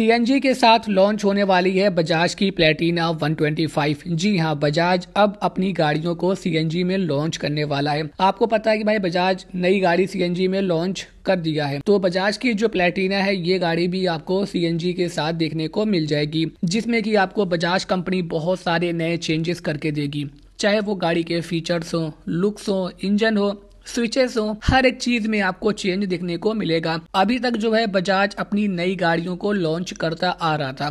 CNG के साथ launch होने वाली है बजाज की प्लेटिना 125 जी हाँ बजाज अब अपनी गाड़ियों को सीएनजी में लॉन्च करने वाला है आपको पता है कि भाई बजाज नई गाड़ी सीएनजी में लॉन्च कर दिया है तो बजाज की जो प्लेटिना है ये गाड़ी भी आपको सीएनजी के साथ देखने को मिल जाएगी जिसमें कि आपको बजाज कंपनी बहुत सारे नए चेंजेस करके देगी चाहे वो गाड़ी के फीचर्स हो लुक्स हो इंजन हो स्विचेस हो हर एक चीज में आपको चेंज देखने को मिलेगा अभी तक जो है बजाज अपनी नई गाड़ियों को लॉन्च करता आ रहा था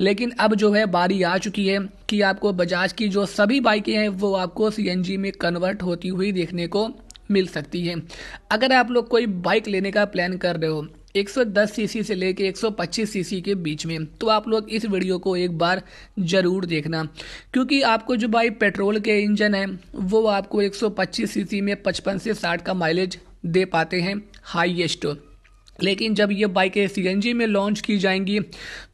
लेकिन अब जो है बारी आ चुकी है कि आपको बजाज की जो सभी बाइकें हैं वो आपको सी में कन्वर्ट होती हुई देखने को मिल सकती है अगर आप लोग कोई बाइक लेने का प्लान कर रहे हो 110 सीसी से लेके 125 सीसी के बीच में तो आप लोग इस वीडियो को एक बार ज़रूर देखना क्योंकि आपको जो भाई पेट्रोल के इंजन हैं वो आपको 125 सीसी में 55 से 60 का माइलेज दे पाते हैं हाईएस्ट लेकिन जब ये बाइकें सी में लॉन्च की जाएंगी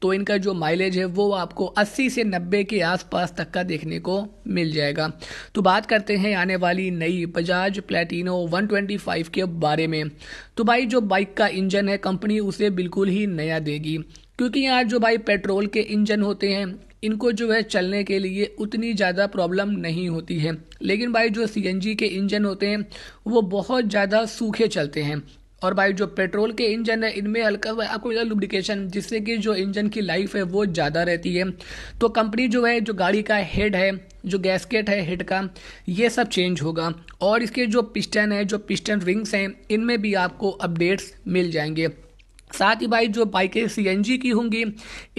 तो इनका जो माइलेज है वो आपको 80 से 90 के आसपास तक का देखने को मिल जाएगा तो बात करते हैं आने वाली नई बजाज प्लेटिनो 125 के बारे में तो भाई जो बाइक का इंजन है कंपनी उसे बिल्कुल ही नया देगी क्योंकि यहाँ जो भाई पेट्रोल के इंजन होते हैं इनको जो है चलने के लिए उतनी ज़्यादा प्रॉब्लम नहीं होती है लेकिन भाई जो सी के इंजन होते हैं वो बहुत ज़्यादा सूखे चलते हैं और भाई जो पेट्रोल के इंजन है इनमें हल्का आपको मिला लुब्रिकेशन जिससे कि जो इंजन की लाइफ है वो ज़्यादा रहती है तो कंपनी जो है जो गाड़ी का हेड है जो गैसकेट है हेड का ये सब चेंज होगा और इसके जो पिस्टन है जो पिस्टन रिंग्स हैं इनमें भी आपको अपडेट्स मिल जाएंगे साथ ही भाई जो बाइकें सी की होंगी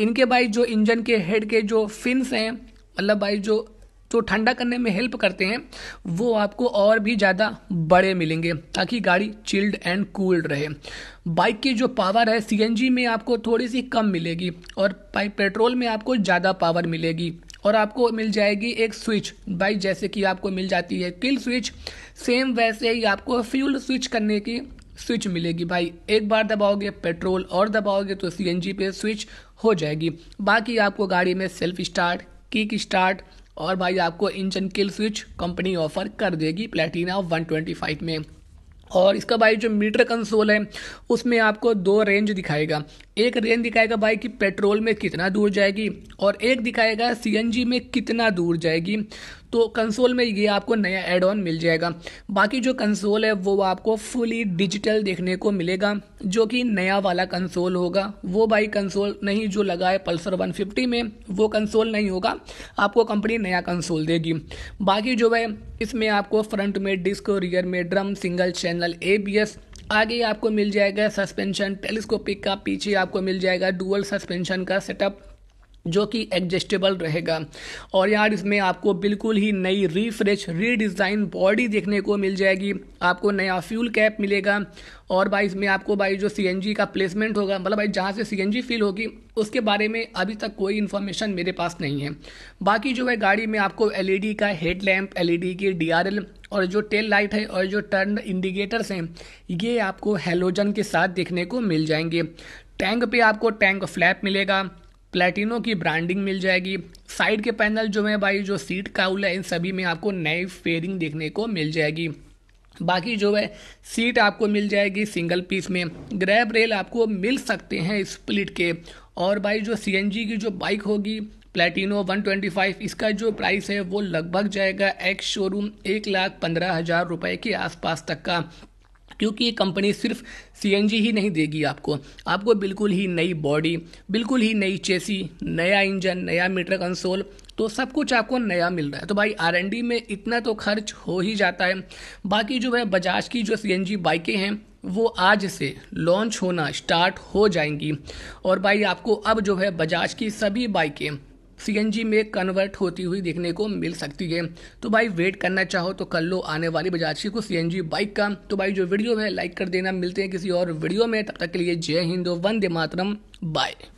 इनके भाई जो इंजन के हेड के जो फिन्स हैं मतलब भाई जो जो तो ठंडा करने में हेल्प करते हैं वो आपको और भी ज़्यादा बड़े मिलेंगे ताकि गाड़ी चिल्ड एंड कूल्ड रहे बाइक की जो पावर है सीएनजी में आपको थोड़ी सी कम मिलेगी और पेट्रोल में आपको ज़्यादा पावर मिलेगी और आपको मिल जाएगी एक स्विच बाइक जैसे कि आपको मिल जाती है किल स्विच सेम वैसे ही आपको फ्यूल स्विच करने की स्विच मिलेगी भाई एक बार दबाओगे पेट्रोल और दबाओगे तो सी पे स्विच हो जाएगी बाकी आपको गाड़ी में सेल्फ स्टार्ट किक स्टार्ट और भाई आपको engine kill switch company offer कर देगी प्लेटिना 125 में और इसका भाई जो मीटर कंसोल है उसमें आपको दो रेंज दिखाएगा एक रेंज दिखाएगा भाई कि पेट्रोल में कितना दूर जाएगी और एक दिखाएगा सीएनजी में कितना दूर जाएगी तो कंसोल में ये आपको नया एड ऑन मिल जाएगा बाकी जो कंसोल है वो आपको फुली डिजिटल देखने को मिलेगा जो कि नया वाला कंसोल होगा वो भाई कंसोल नहीं जो लगा है पल्सर 150 में वो कंसोल नहीं होगा आपको कंपनी नया कंसोल देगी बाकी जो है इसमें आपको फ्रंट में डिस्क रियर में ड्रम सिंगल चैनल ए आगे आपको मिल जाएगा सस्पेंशन टेलीस्कोपिक का पीछे आपको मिल जाएगा डुअल सस्पेंशन का सेटअप जो कि एडजस्टेबल रहेगा और यार इसमें आपको बिल्कुल ही नई रिफ्रेश रीडिज़ाइन बॉडी देखने को मिल जाएगी आपको नया फ्यूल कैप मिलेगा और भाई इसमें आपको भाई जो सी का प्लेसमेंट होगा मतलब भाई जहाँ से सी फील होगी उसके बारे में अभी तक कोई इन्फॉर्मेशन मेरे पास नहीं है बाकी जो है गाड़ी में आपको एल e का हेड लैम्प एल की डी और जो टेल लाइट है और जो टर्न इंडिकेटर्स हैं ये आपको हेलोजन के साथ देखने को मिल जाएंगे टैंक पे आपको टैंक फ्लैप मिलेगा प्लेटिनो की ब्रांडिंग मिल जाएगी साइड के पैनल जो है भाई जो सीट काउल है इन सभी में आपको नई फेयरिंग देखने को मिल जाएगी बाकी जो है सीट आपको मिल जाएगी सिंगल पीस में ग्रैब रेल आपको मिल सकते हैं स्प्लिट के और भाई जो सी की जो बाइक होगी प्लेटिनो 125 इसका जो प्राइस है वो लगभग जाएगा एक्स शोरूम एक लाख पंद्रह हज़ार रुपये के आसपास तक का क्योंकि ये कंपनी सिर्फ सी ही नहीं देगी आपको आपको बिल्कुल ही नई बॉडी बिल्कुल ही नई चेसी नया इंजन नया मीटर कंसोल तो सब कुछ आपको नया मिल रहा है तो भाई आर में इतना तो खर्च हो ही जाता है बाकी जो है बजाज की जो सी बाइकें हैं वो आज से लॉन्च होना स्टार्ट हो जाएंगी और भाई आपको अब जो है बजाज की सभी बाइकें सी में कन्वर्ट होती हुई देखने को मिल सकती है तो भाई वेट करना चाहो तो कर लो आने वाली बजाज की कुछ सी बाइक का तो भाई जो वीडियो है लाइक कर देना मिलते हैं किसी और वीडियो में तब तक के लिए जय हिंद वंदे मातरम बाय